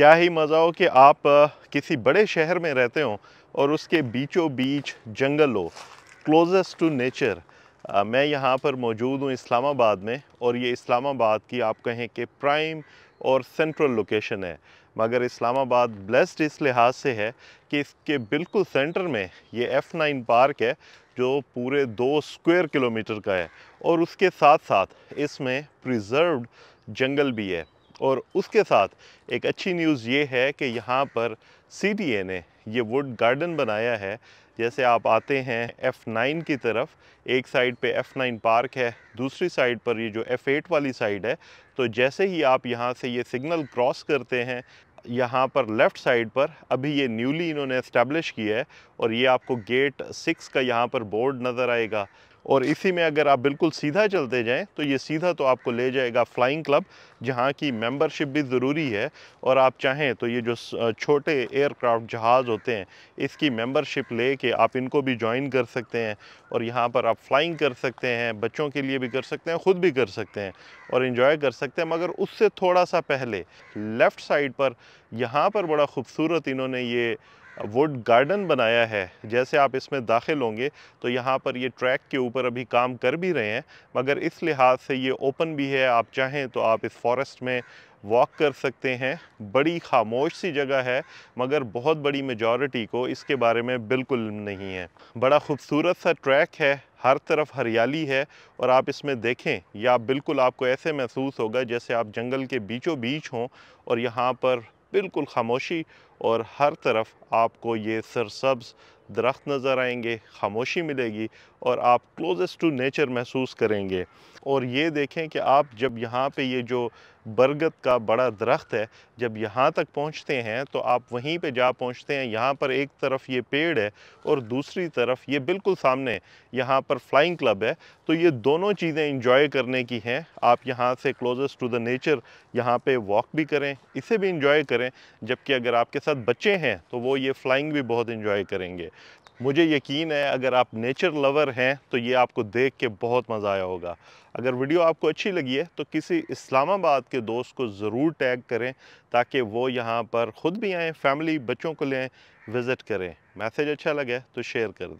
क्या ही मज़ा हो कि आप किसी बड़े शहर में रहते हो और उसके बीचों बीच जंगल हो क्लोजेस्ट टू नेचर मैं यहाँ पर मौजूद हूँ इस्लामाबाद में और ये इस्लामाबाद की आप कहें कि प्राइम और सेंट्रल लोकेशन है मगर इस्लामाबाद ब्लेस्ड इस लिहाज से है कि इसके बिल्कुल सेंटर में ये एफ़ नाइन पार्क है जो पूरे दो स्क्वायर किलोमीटर का है और उसके साथ साथ इसमें प्रिजर्व्ड जंगल भी है और उसके साथ एक अच्छी न्यूज़ ये है कि यहाँ पर सी ने ये वुड गार्डन बनाया है जैसे आप आते हैं एफ़ नाइन की तरफ एक साइड पे नाइन पार्क है दूसरी साइड पर ये जो एफ़ एट वाली साइड है तो जैसे ही आप यहाँ से ये सिग्नल क्रॉस करते हैं यहाँ पर लेफ़्ट साइड पर अभी ये न्यूली इन्होंने इस्टेब्लिश किया है और ये आपको गेट सिक्स का यहाँ पर बोर्ड नज़र आएगा और इसी में अगर आप बिल्कुल सीधा चलते जाएं तो ये सीधा तो आपको ले जाएगा फ्लाइंग क्लब जहाँ की मेंबरशिप भी ज़रूरी है और आप चाहें तो ये जो छोटे एयरक्राफ्ट जहाज़ होते हैं इसकी मेंबरशिप ले के आप इनको भी ज्वाइन कर सकते हैं और यहाँ पर आप फ्लाइंग कर सकते हैं बच्चों के लिए भी कर सकते हैं ख़ुद भी कर सकते हैं और इन्जॉय कर सकते हैं मगर उससे थोड़ा सा पहले लेफ़्ट साइड पर यहाँ पर बड़ा खूबसूरत इन्होंने ये वुड गार्डन बनाया है जैसे आप इसमें दाखिल होंगे तो यहाँ पर ये ट्रैक के ऊपर अभी काम कर भी रहे हैं मगर इस लिहाज से ये ओपन भी है आप चाहें तो आप इस फॉरेस्ट में वॉक कर सकते हैं बड़ी खामोश सी जगह है मगर बहुत बड़ी मेजॉरिटी को इसके बारे में बिल्कुल नहीं है बड़ा खूबसूरत सा ट्रैक है हर तरफ हरियाली है और आप इसमें देखें या बिल्कुल आपको ऐसे महसूस होगा जैसे आप जंगल के बीचों बीच हों और यहाँ पर बिल्कुल खामोशी और हर तरफ आपको ये सरसब्ज़ दरख्त नज़र आएंगे खामोशी मिलेगी और आप क्लोजेस्ट टू नेचर महसूस करेंगे और ये देखें कि आप जब यहाँ पे ये जो बरगद का बड़ा दरख्त है जब यहाँ तक पहुँचते हैं तो आप वहीं पे जा पहुँचते हैं यहाँ पर एक तरफ ये पेड़ है और दूसरी तरफ ये बिल्कुल सामने यहाँ पर फ्लाइंग क्लब है तो ये दोनों चीज़ें इंजॉय करने की हैं आप यहाँ से क्लोजेस्ट टू द नेचर यहाँ पे वॉक भी करें इसे भी इंजॉय करें जबकि अगर आपके साथ बच्चे हैं तो वो ये फ्लाइंग भी बहुत इंजॉय करेंगे मुझे यकीन है अगर आप नेचर लवर हैं तो ये आपको देख के बहुत मज़ा आया होगा अगर वीडियो आपको अच्छी लगी है तो किसी इस्लामाबाद के दोस्त को ज़रूर टैग करें ताकि वो यहाँ पर ख़ुद भी आएँ फैमिली बच्चों को लें विज़िट करें मैसेज अच्छा लगे तो शेयर कर दें